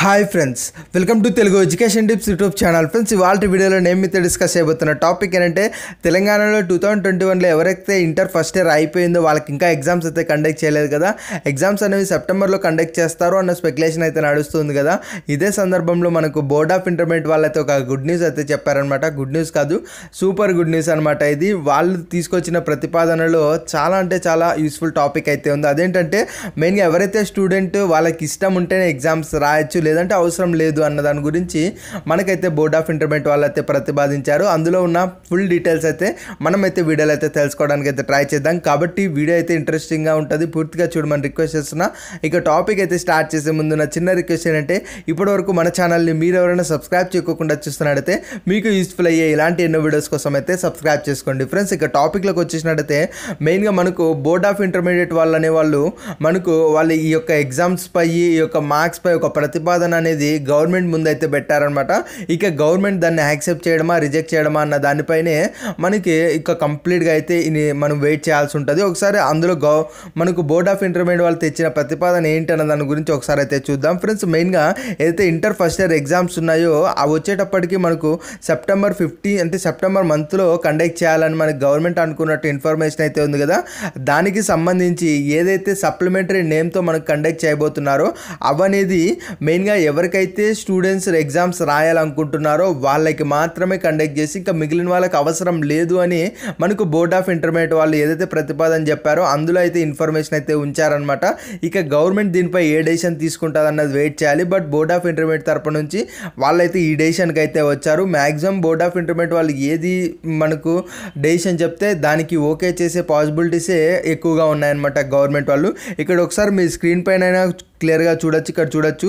hi friends welcome to Telugu education tips YouTube channel friends ఇవాళ వీడియోలో నేను మీతో డిస్కస్ చేయబోతున్న టాపిక్ ఏంటంటే తెలంగాణలో టూ థౌజండ్ ట్వంటీ వన్లో ఎవరైతే ఇంటర్ ఫస్ట్ ఇయర్ అయిపోయిందో వాళ్ళకి ఇంకా ఎగ్జామ్స్ అయితే కండక్ట్ చేయలేదు కదా ఎగ్జామ్స్ అనేవి సెప్టెంబర్లో కండక్ట్ చేస్తారు అన్న స్పెక్యులేషన్ అయితే నడుస్తుంది కదా ఇదే సందర్భంలో మనకు బోర్డ్ ఆఫ్ ఇంటర్మీడియట్ వాళ్ళైతే ఒక గుడ్ న్యూస్ అయితే చెప్పారనమాట గుడ్ న్యూస్ కాదు సూపర్ గుడ్ న్యూస్ అనమాట ఇది వాళ్ళు తీసుకొచ్చిన ప్రతిపాదనలో చాలా అంటే చాలా యూస్ఫుల్ టాపిక్ అయితే ఉంది అదేంటంటే మెయిన్గా ఎవరైతే స్టూడెంట్ వాళ్ళకి ఇష్టం ఉంటేనే ఎగ్జామ్స్ రాయొచ్చు లేదంటే అవసరం లేదు అన్న దాని గురించి మనకైతే బోర్డ్ ఆఫ్ ఇంటర్మీడియట్ వాళ్ళు అయితే ప్రతిపాదించారు అందులో ఉన్న ఫుల్ డీటెయిల్స్ అయితే మనమైతే వీడియోలో అయితే తెలుసుకోవడానికి అయితే ట్రై చేద్దాం కాబట్టి వీడియో అయితే ఇంట్రెస్టింగ్గా ఉంటుంది పూర్తిగా చూడమని రిక్వెస్ట్ చేస్తున్నా ఇక టాపిక్ అయితే స్టార్ట్ చేసే ముందు నా చిన్న రిక్వెస్ట్ ఏంటంటే ఇప్పటివరకు మన ఛానల్ని మీరు ఎవరైనా సబ్స్క్రైబ్ చేయకుండా చూస్తున్నట్టయితే మీకు యూస్ఫుల్ అయ్యే ఇలాంటి ఎన్నో వీడియోస్ కోసం అయితే సబ్స్క్రైబ్ చేసుకోండి ఫ్రెండ్స్ ఇక టాపిక్లోకి వచ్చేసినట్టయితే మెయిన్గా మనకు బోర్డ్ ఆఫ్ ఇంటర్మీడియట్ వాళ్ళు అనేవాళ్ళు మనకు వాళ్ళు ఈ యొక్క ఎగ్జామ్స్ పై ఈ యొక్క మార్క్స్ పై ఒక ప్రతిపాదన ప్రతిపాదన అనేది గవర్నమెంట్ ముందైతే పెట్టారనమాట ఇక గవర్నమెంట్ దాన్ని యాక్సెప్ట్ చేయడమా రిజెక్ట్ చేయడమా అన్న దానిపైనే మనకి ఇక కంప్లీట్గా అయితే మనం వెయిట్ చేయాల్సి ఉంటుంది ఒకసారి అందులో గవ మనకు బోర్డ్ ఆఫ్ ఇంటర్మీడియట్ వాళ్ళు తెచ్చిన ప్రతిపాదన ఏంటి అన్న దాని గురించి ఒకసారి అయితే చూద్దాం ఫ్రెండ్స్ మెయిన్గా ఏదైతే ఇంటర్ ఫస్ట్ ఇయర్ ఎగ్జామ్స్ ఉన్నాయో అవి వచ్చేటప్పటికి మనకు సెప్టెంబర్ ఫిఫ్టీ అంటే సెప్టెంబర్ మంత్లో కండక్ట్ చేయాలని మనకి గవర్నమెంట్ అనుకున్నట్టు ఇన్ఫర్మేషన్ అయితే ఉంది కదా దానికి సంబంధించి ఏదైతే సప్లిమెంటరీ నేమ్తో మనకు కండక్ట్ చేయబోతున్నారో అవనేది మెయిన్ మెయిన్గా ఎవరికైతే స్టూడెంట్స్ ఎగ్జామ్స్ రాయాలనుకుంటున్నారో వాళ్ళకి మాత్రమే కండక్ట్ చేసి ఇంకా మిగిలిన వాళ్ళకి అవసరం లేదు అని మనకు బోర్డ్ ఆఫ్ ఇంటర్మీడియట్ వాళ్ళు ఏదైతే ప్రతిపాదన చెప్పారో అందులో అయితే ఇన్ఫర్మేషన్ అయితే ఉంచారనమాట ఇక గవర్నమెంట్ దీనిపై ఏ డెసిషన్ తీసుకుంటుంది అన్నది వెయిట్ చేయాలి బట్ బోర్డ్ ఆఫ్ ఇంటర్మీడియట్ తరపు నుంచి వాళ్ళైతే ఈ డెసిషన్కి అయితే వచ్చారు మ్యాక్సిమం బోర్డ్ ఆఫ్ ఇంటర్మీడియట్ వాళ్ళు ఏది మనకు డెసిషన్ చెప్తే దానికి ఓకే చేసే పాసిబిలిటీసే ఎక్కువగా ఉన్నాయన్నమాట గవర్నమెంట్ వాళ్ళు ఇక్కడ ఒకసారి మీ స్క్రీన్ పైన క్లియర్గా చూడొచ్చు ఇక్కడ చూడొచ్చు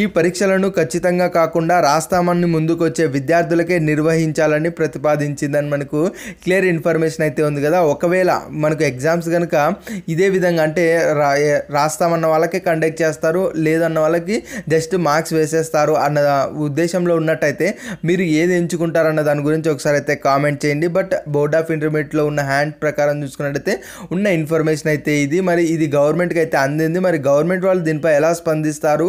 ఈ పరీక్షలను ఖచ్చితంగా కాకుండా రాస్తామని ముందుకొచ్చే విద్యార్థులకే నిర్వహించాలని ప్రతిపాదించిందని మనకు క్లియర్ ఇన్ఫర్మేషన్ అయితే ఉంది కదా ఒకవేళ మనకు ఎగ్జామ్స్ కనుక ఇదే విధంగా అంటే రా రాస్తామన్న వాళ్ళకే కండక్ట్ చేస్తారు లేదన్న వాళ్ళకి జస్ట్ మార్క్స్ వేసేస్తారు అన్న ఉద్దేశంలో ఉన్నట్టయితే మీరు ఏది ఎంచుకుంటారన్న దాని గురించి ఒకసారి అయితే కామెంట్ చేయండి బట్ బోర్డ్ ఆఫ్ ఇంటర్మీడియట్లో ఉన్న హ్యాండ్ ప్రకారం చూసుకున్నట్టయితే ఉన్న ఇన్ఫర్మేషన్ అయితే ఇది మరి ఇది గవర్నమెంట్కి అయితే అందింది మరి గవర్నమెంట్ వాళ్ళు దీనిపై దీనిపై ఎలా స్పందిస్తారు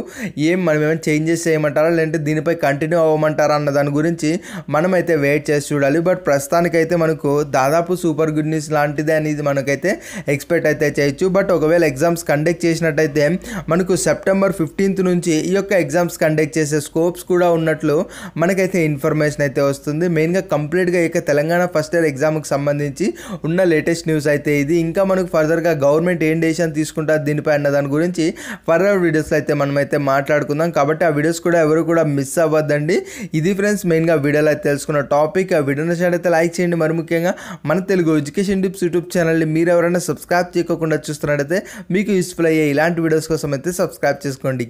ఏం మనం ఏమైనా చేంజెస్ చేయమంటారా లేదంటే దీనిపై కంటిన్యూ అవ్వమంటారా అన్న దాని గురించి మనమైతే వెయిట్ చేసి చూడాలి బట్ ప్రస్తుతానికైతే మనకు దాదాపు సూపర్ గుడ్ న్యూస్ లాంటిది అనేది మనకైతే ఎక్స్పెక్ట్ అయితే చేయొచ్చు బట్ ఒకవేళ ఎగ్జామ్స్ కండక్ట్ చేసినట్టయితే మనకు సెప్టెంబర్ ఫిఫ్టీన్త్ నుంచి ఈ యొక్క ఎగ్జామ్స్ కండక్ట్ చేసే స్కోప్స్ కూడా ఉన్నట్లు మనకైతే ఇన్ఫర్మేషన్ అయితే వస్తుంది మెయిన్గా కంప్లీట్గా ఇక తెలంగాణ ఫస్ట్ ఇయర్ ఎగ్జామ్కి సంబంధించి ఉన్న లేటెస్ట్ న్యూస్ అయితే ఇది ఇంకా మనకు ఫర్దర్గా గవర్నమెంట్ ఏం డెసిషన్ తీసుకుంటారు దీనిపై అన్న దాని గురించి ఫర్దర్ మరో వీడియోస్ అయితే మనమైతే మాట్లాడుకుందాం కాబట్టి ఆ వీడియోస్ కూడా ఎవరు కూడా మిస్ అవ్వద్దండి ఇది ఫ్రెండ్స్ మెయిన్గా వీడియోలో అయితే తెలుసుకున్న టాపిక్ ఆ వీడియో నచ్చినట్లయితే లైక్ చేయండి మరి ముఖ్యంగా మన తెలుగు ఎడ్యుకేషన్ టిప్స్ యూట్యూబ్ ఛానల్ని మీరు ఎవరైనా సబ్స్క్రైబ్ చేయకుండా చూస్తున్నట్టయితే మీకు యూస్ఫుల్ అయ్యే ఇలాంటి వీడియోస్ కోసం అయితే సబ్స్క్రైబ్ చేసుకోండి